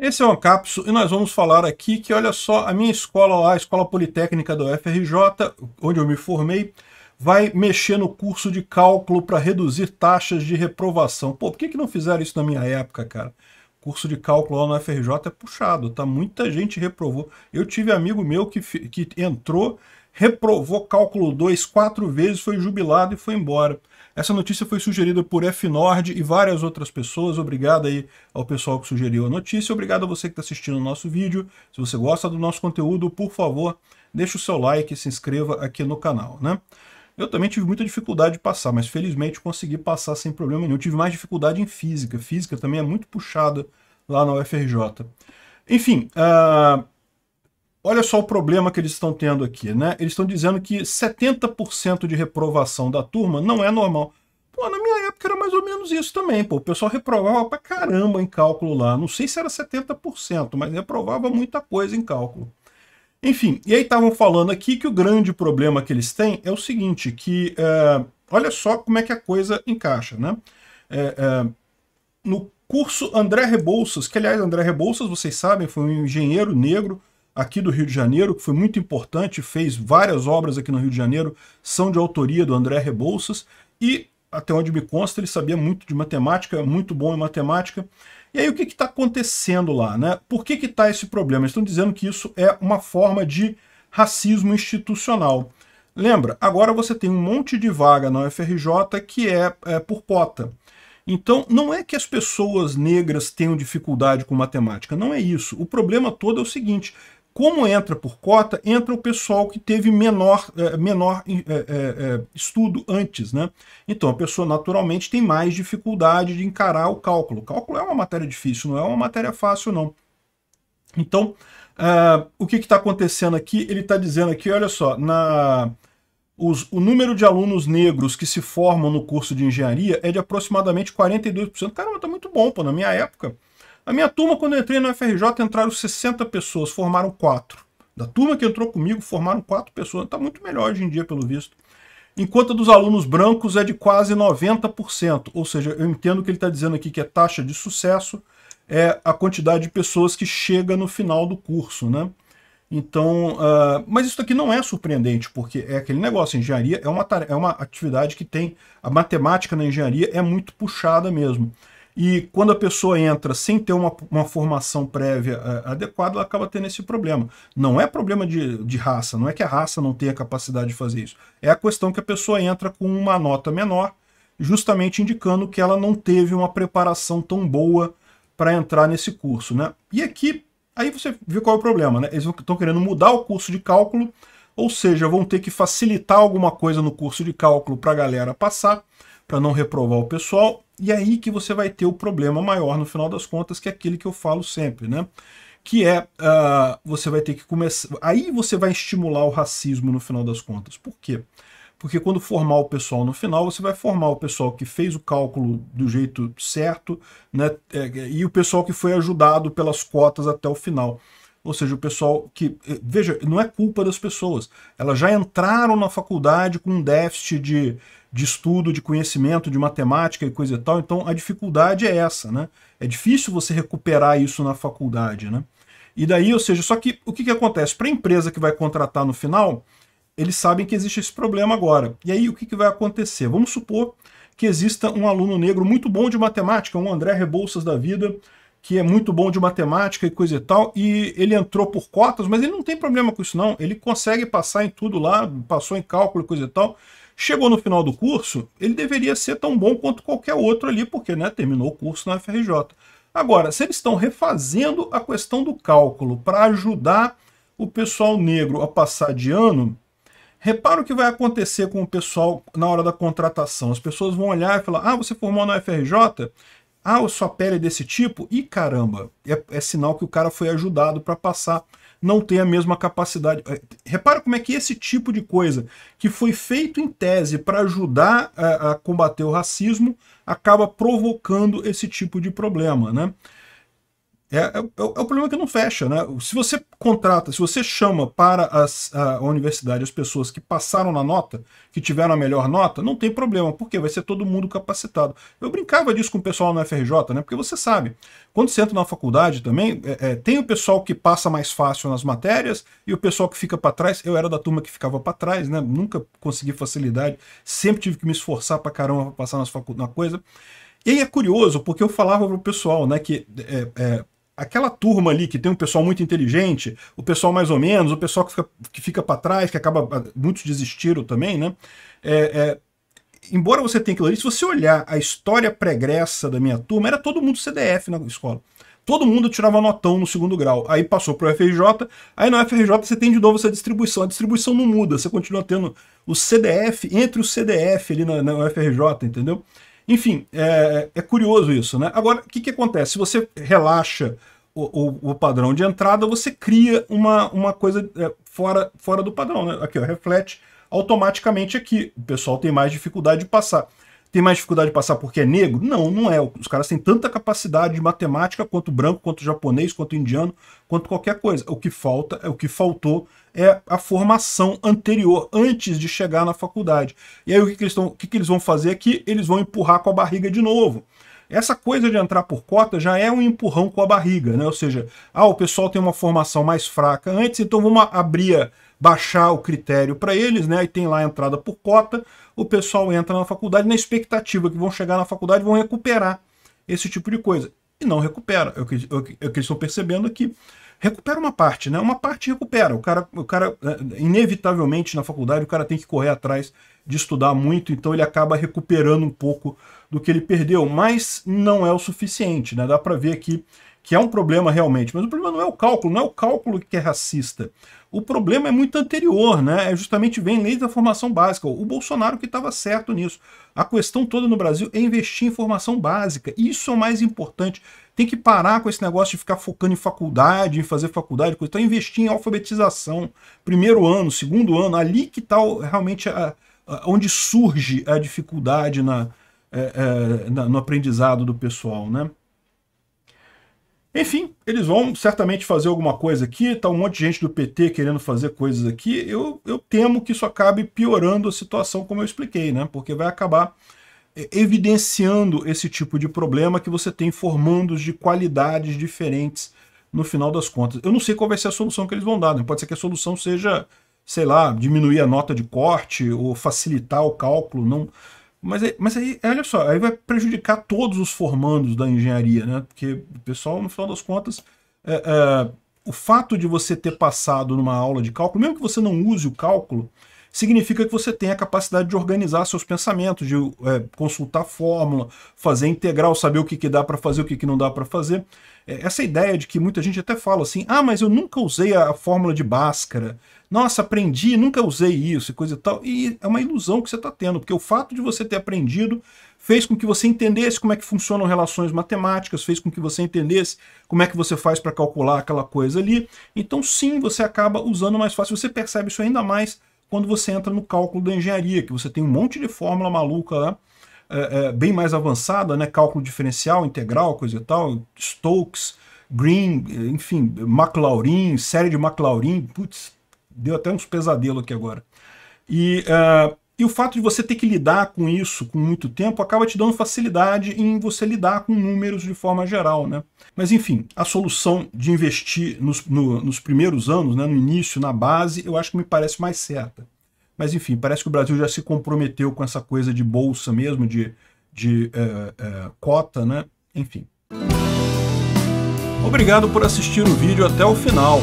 Esse é o Ancapsu e nós vamos falar aqui que, olha só, a minha escola lá, a Escola Politécnica da UFRJ, onde eu me formei, vai mexer no curso de cálculo para reduzir taxas de reprovação. Pô, por que, que não fizeram isso na minha época, cara? curso de cálculo lá no FRJ é puxado, tá? Muita gente reprovou. Eu tive amigo meu que, que entrou, reprovou cálculo 2 quatro vezes, foi jubilado e foi embora. Essa notícia foi sugerida por FNord e várias outras pessoas. Obrigado aí ao pessoal que sugeriu a notícia. Obrigado a você que está assistindo o nosso vídeo. Se você gosta do nosso conteúdo, por favor, deixe o seu like e se inscreva aqui no canal, né? Eu também tive muita dificuldade de passar, mas felizmente consegui passar sem problema nenhum. Eu tive mais dificuldade em física. Física também é muito puxada lá na UFRJ. Enfim, uh, olha só o problema que eles estão tendo aqui, né? Eles estão dizendo que 70% de reprovação da turma não é normal. Pô, na minha época era mais ou menos isso também, pô. O pessoal reprovava pra caramba em cálculo lá. Não sei se era 70%, mas reprovava muita coisa em cálculo. Enfim, e aí estavam falando aqui que o grande problema que eles têm é o seguinte, que é, olha só como é que a coisa encaixa, né? É, é, no curso André Rebouças, que aliás, André Rebouças, vocês sabem, foi um engenheiro negro aqui do Rio de Janeiro, que foi muito importante, fez várias obras aqui no Rio de Janeiro, são de autoria do André Rebouças, e até onde me consta, ele sabia muito de matemática, muito bom em matemática, e aí o que está acontecendo lá? Né? Por que está esse problema? Eles estão dizendo que isso é uma forma de racismo institucional. Lembra, agora você tem um monte de vaga na UFRJ que é, é por cota. Então, não é que as pessoas negras tenham dificuldade com matemática, não é isso. O problema todo é o seguinte, como entra por cota, entra o pessoal que teve menor, é, menor é, estudo antes. Né? Então a pessoa naturalmente tem mais dificuldade de encarar o cálculo. O cálculo é uma matéria difícil, não é uma matéria fácil não. Então, uh, o que está acontecendo aqui? Ele está dizendo aqui, olha só, na, os, o número de alunos negros que se formam no curso de engenharia é de aproximadamente 42%. Caramba, está muito bom, pô, na minha época a minha turma, quando eu entrei na UFRJ, entraram 60 pessoas, formaram quatro. Da turma que entrou comigo, formaram quatro pessoas. Está muito melhor hoje em dia, pelo visto. Enquanto a dos alunos brancos é de quase 90%. Ou seja, eu entendo que ele está dizendo aqui que a é taxa de sucesso é a quantidade de pessoas que chega no final do curso, né? Então, uh, mas isso aqui não é surpreendente, porque é aquele negócio, engenharia é uma, é uma atividade que tem, a matemática na engenharia é muito puxada mesmo. E quando a pessoa entra sem ter uma, uma formação prévia eh, adequada, ela acaba tendo esse problema. Não é problema de, de raça, não é que a raça não tenha capacidade de fazer isso. É a questão que a pessoa entra com uma nota menor, justamente indicando que ela não teve uma preparação tão boa para entrar nesse curso. Né? E aqui, aí você vê qual é o problema. Né? Eles estão querendo mudar o curso de cálculo, ou seja, vão ter que facilitar alguma coisa no curso de cálculo para a galera passar, para não reprovar o pessoal, e é aí que você vai ter o problema maior no final das contas, que é aquele que eu falo sempre, né? Que é, uh, você vai ter que começar... Aí você vai estimular o racismo no final das contas. Por quê? Porque quando formar o pessoal no final, você vai formar o pessoal que fez o cálculo do jeito certo, né? É, e o pessoal que foi ajudado pelas cotas até o final. Ou seja, o pessoal que. Eh, veja, não é culpa das pessoas. Elas já entraram na faculdade com um déficit de, de estudo, de conhecimento, de matemática e coisa e tal. Então a dificuldade é essa, né? É difícil você recuperar isso na faculdade, né? E daí, ou seja, só que o que, que acontece? Para a empresa que vai contratar no final, eles sabem que existe esse problema agora. E aí o que, que vai acontecer? Vamos supor que exista um aluno negro muito bom de matemática, um André Rebouças da vida, que é muito bom de matemática e coisa e tal, e ele entrou por cotas, mas ele não tem problema com isso não, ele consegue passar em tudo lá, passou em cálculo e coisa e tal, chegou no final do curso, ele deveria ser tão bom quanto qualquer outro ali, porque né, terminou o curso na FRJ. Agora, se eles estão refazendo a questão do cálculo para ajudar o pessoal negro a passar de ano, repara o que vai acontecer com o pessoal na hora da contratação. As pessoas vão olhar e falar, ah, você formou na FRJ? Ah, sua pele é desse tipo? E caramba, é, é, sinal que o cara foi ajudado para passar, não tem a mesma capacidade. É, repara como é que esse tipo de coisa, que foi feito em tese para ajudar a, a combater o racismo, acaba provocando esse tipo de problema, né? É, é, é, é, o problema que não fecha, né? Se você contrata, se você chama para as, a universidade as pessoas que passaram na nota, que tiveram a melhor nota, não tem problema, porque vai ser todo mundo capacitado. Eu brincava disso com o pessoal na FRJ, né? Porque você sabe, quando você entra na faculdade também, é, é, tem o pessoal que passa mais fácil nas matérias e o pessoal que fica para trás. Eu era da turma que ficava para trás, né? Nunca consegui facilidade, sempre tive que me esforçar para caramba para passar nas na coisa. E aí é curioso, porque eu falava pro pessoal, né, que é, é, aquela turma ali que tem um pessoal muito inteligente, o pessoal mais ou menos, o pessoal que fica, que fica para trás, que acaba. Ah, muitos desistiram também, né? É, é, embora você tenha aquilo ali, se você olhar a história pregressa da minha turma, era todo mundo CDF na escola. Todo mundo tirava notão no segundo grau. Aí passou para o FRJ, aí no FRJ você tem de novo essa distribuição. A distribuição não muda, você continua tendo o CDF entre o CDF ali na, na UFRJ, entendeu? Enfim, é, é curioso isso, né? Agora, o que, que acontece? Se você relaxa o, o, o, padrão de entrada, você cria uma, uma coisa é, fora, fora do padrão, né? Aqui, ó, reflete automaticamente aqui. O pessoal tem mais dificuldade de passar. Tem mais dificuldade de passar porque é negro? Não, não é. Os caras têm tanta capacidade de matemática quanto branco, quanto japonês, quanto indiano, quanto qualquer coisa. O que falta, é o que faltou é a formação anterior, antes de chegar na faculdade. E aí o que, que eles, tão, o que, que eles vão fazer é que eles vão empurrar com a barriga de novo. Essa coisa de entrar por cota já é um empurrão com a barriga, né? Ou seja, ah, o pessoal tem uma formação mais fraca antes, então vamos abrir, baixar o critério para eles, né? E tem lá a entrada por cota, o pessoal entra na faculdade na expectativa que vão chegar na faculdade vão recuperar esse tipo de coisa. E não recupera, é o que, é o que é eles estão percebendo aqui. É recupera uma parte, né? Uma parte recupera. O cara, o cara, é, inevitavelmente na faculdade, o cara tem que correr atrás de estudar muito, então ele acaba recuperando um pouco do que ele perdeu, mas não é o suficiente, né? Dá para ver aqui que é um problema realmente, mas o problema não é o cálculo, não é o cálculo que é racista. O problema é muito anterior, né? É justamente vem lei da formação básica. O Bolsonaro que estava certo nisso. A questão toda no Brasil é investir em formação básica. Isso é o mais importante. Tem que parar com esse negócio de ficar focando em faculdade, em fazer faculdade, coisa. Então investir em alfabetização, primeiro ano, segundo ano, ali que está realmente a, a, onde surge a dificuldade na, é, é, na, no aprendizado do pessoal, né? Enfim, eles vão certamente fazer alguma coisa aqui, tá um monte de gente do PT querendo fazer coisas aqui. Eu, eu temo que isso acabe piorando a situação, como eu expliquei, né? Porque vai acabar é, evidenciando esse tipo de problema que você tem formandos de qualidades diferentes no final das contas. Eu não sei qual vai ser a solução que eles vão dar, né? pode ser que a solução seja, sei lá, diminuir a nota de corte ou facilitar o cálculo, não, mas, aí, mas aí, olha só, aí vai prejudicar todos os formandos da engenharia, né? Porque o pessoal, no final das contas, é, é, o fato de você ter passado numa aula de cálculo, mesmo que você não use o cálculo, significa que você tem a capacidade de organizar seus pensamentos, de é, consultar fórmula, fazer integral, saber o que, que dá para fazer, o que, que não dá para fazer. É, essa ideia de que muita gente até fala assim, ah, mas eu nunca usei a, a fórmula de Bhaskara, nossa, aprendi, nunca usei isso e coisa e tal. E é uma ilusão que você está tendo, porque o fato de você ter aprendido fez com que você entendesse como é que funcionam relações matemáticas, fez com que você entendesse como é que você faz para calcular aquela coisa ali. Então sim, você acaba usando mais fácil, você percebe isso ainda mais quando você entra no cálculo da engenharia, que você tem um monte de fórmula maluca lá, é, é, bem mais avançada, né? cálculo diferencial, integral, coisa e tal, Stokes, Green, enfim, Maclaurin, série de Maclaurin, putz, deu até uns pesadelos aqui agora. E é, e o fato de você ter que lidar com isso com muito tempo acaba te dando facilidade em você lidar com números de forma geral. Né? Mas enfim, a solução de investir nos, no, nos primeiros anos, né, no início, na base, eu acho que me parece mais certa. Mas enfim, parece que o Brasil já se comprometeu com essa coisa de bolsa mesmo, de, de é, é, cota, né? enfim. Obrigado por assistir o vídeo até o final.